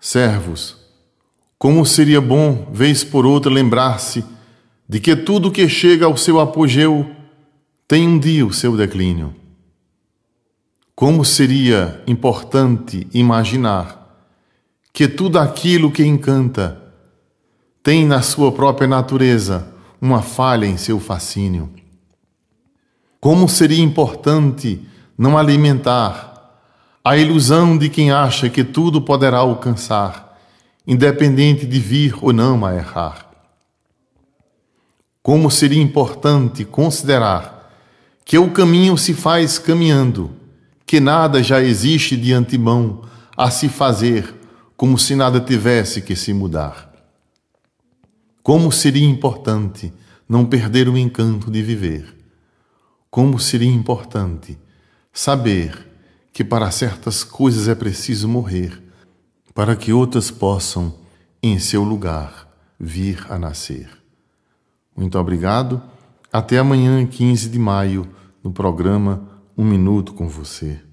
Servos, como seria bom, vez por outra, lembrar-se de que tudo que chega ao seu apogeu tem um dia o seu declínio. Como seria importante imaginar que tudo aquilo que encanta tem na sua própria natureza uma falha em seu fascínio. Como seria importante não alimentar a ilusão de quem acha que tudo poderá alcançar, independente de vir ou não a errar. Como seria importante considerar que o caminho se faz caminhando, que nada já existe de antemão a se fazer, como se nada tivesse que se mudar. Como seria importante não perder o encanto de viver. Como seria importante saber que para certas coisas é preciso morrer, para que outras possam, em seu lugar, vir a nascer. Muito obrigado. Até amanhã, 15 de maio, no programa Um Minuto com Você.